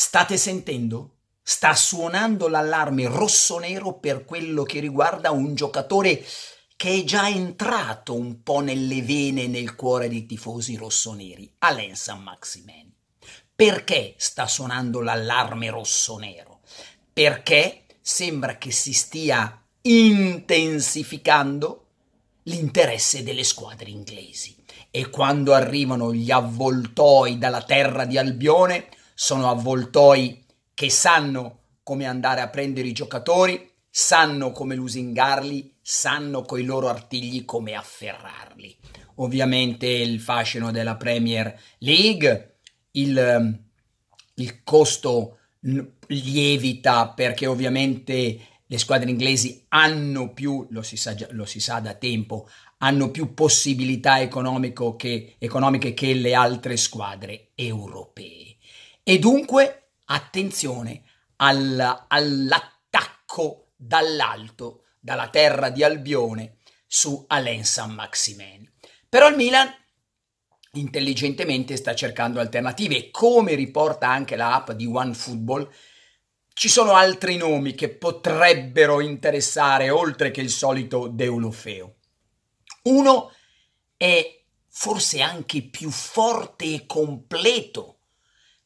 State sentendo? Sta suonando l'allarme rosso-nero per quello che riguarda un giocatore che è già entrato un po' nelle vene e nel cuore dei tifosi rossoneri, San Maximen. Perché sta suonando l'allarme rosso-nero? Perché sembra che si stia intensificando l'interesse delle squadre inglesi. E quando arrivano gli avvoltoi dalla terra di Albione, sono avvoltoi che sanno come andare a prendere i giocatori, sanno come lusingarli, sanno coi loro artigli come afferrarli. Ovviamente il fascino della Premier League, il, il costo lievita perché ovviamente le squadre inglesi hanno più, lo si sa, lo si sa da tempo, hanno più possibilità che, economiche che le altre squadre europee. E dunque, attenzione alla, all'attacco dall'alto, dalla terra di Albione, su Alain Saint-Maximin. Però il Milan intelligentemente sta cercando alternative e come riporta anche la app di OneFootball, ci sono altri nomi che potrebbero interessare oltre che il solito Deulofeo. Uno è forse anche più forte e completo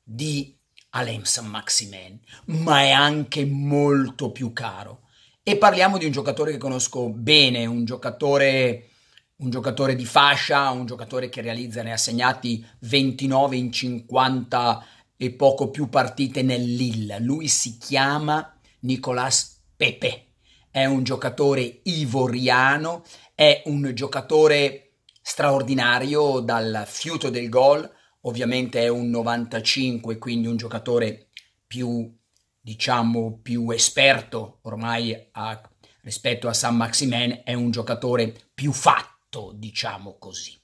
di Alem Saint-Maximin, ma è anche molto più caro. E parliamo di un giocatore che conosco bene, un giocatore, un giocatore di fascia, un giocatore che realizza, ne ha segnati 29 in 50 e poco più partite nel Lille. Lui si chiama Nicolas Pepe, è un giocatore ivoriano, è un giocatore straordinario dal fiuto del gol, ovviamente è un 95, quindi un giocatore più, diciamo, più esperto ormai a, rispetto a San Maximen, è un giocatore più fatto, diciamo così.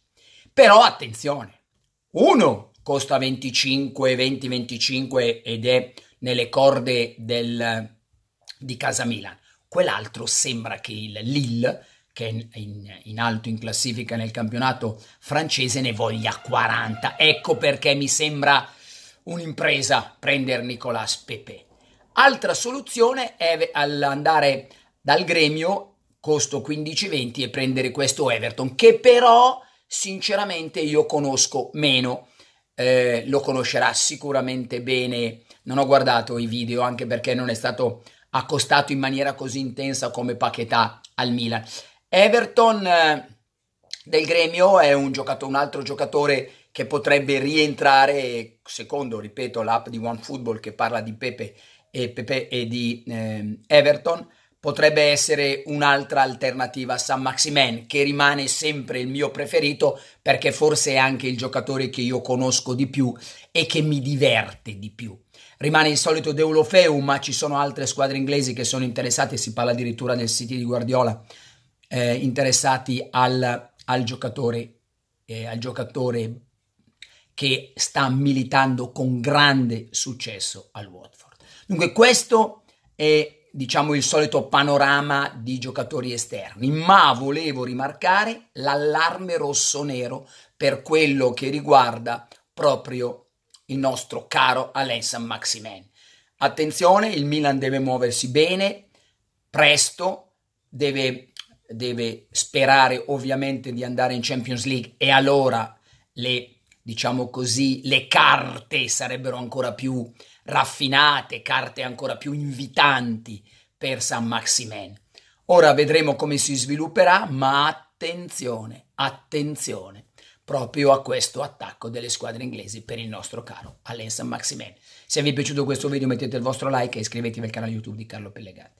Però attenzione, uno costa 25, 20, 25 ed è nelle corde del, di Casa Milan. Quell'altro sembra che il Lille che è in, in, alto in classifica nel campionato francese, ne voglia 40. Ecco perché mi sembra un'impresa prendere Nicolas Pepe. Altra soluzione è andare dal gremio, costo 15-20, e prendere questo Everton, che però sinceramente io conosco meno. Eh, lo conoscerà sicuramente bene. Non ho guardato i video anche perché non è stato accostato in maniera così intensa come Paquetà al Milan. Everton eh, del gremio è un, un, altro giocatore che potrebbe rientrare, secondo, ripeto, l'app di OneFootball che parla di Pepe e, Pepe e di eh, Everton, potrebbe essere un'altra alternativa a San Maximen, che rimane sempre il mio preferito perché forse è anche il giocatore che io conosco di più e che mi diverte di più. Rimane il solito Deulofeu, ma ci sono altre squadre inglesi che sono interessate, si parla addirittura del City di Guardiola, eh, interessati al, al giocatore, eh, al giocatore che sta militando con grande successo al Watford. Dunque questo è diciamo il solito panorama di giocatori esterni, ma volevo rimarcare l'allarme rosso-nero per quello che riguarda proprio il nostro caro Alessan Maximen. Attenzione, il Milan deve muoversi bene, presto, deve deve sperare ovviamente di andare in Champions League e allora le, diciamo così, le carte sarebbero ancora più raffinate, carte ancora più invitanti per San Maximen. Ora vedremo come si svilupperà, ma attenzione, attenzione proprio a questo attacco delle squadre inglesi per il nostro caro Allen San Maximen. Se vi è piaciuto questo video mettete il vostro like e iscrivetevi al canale YouTube di Carlo Pellegatti.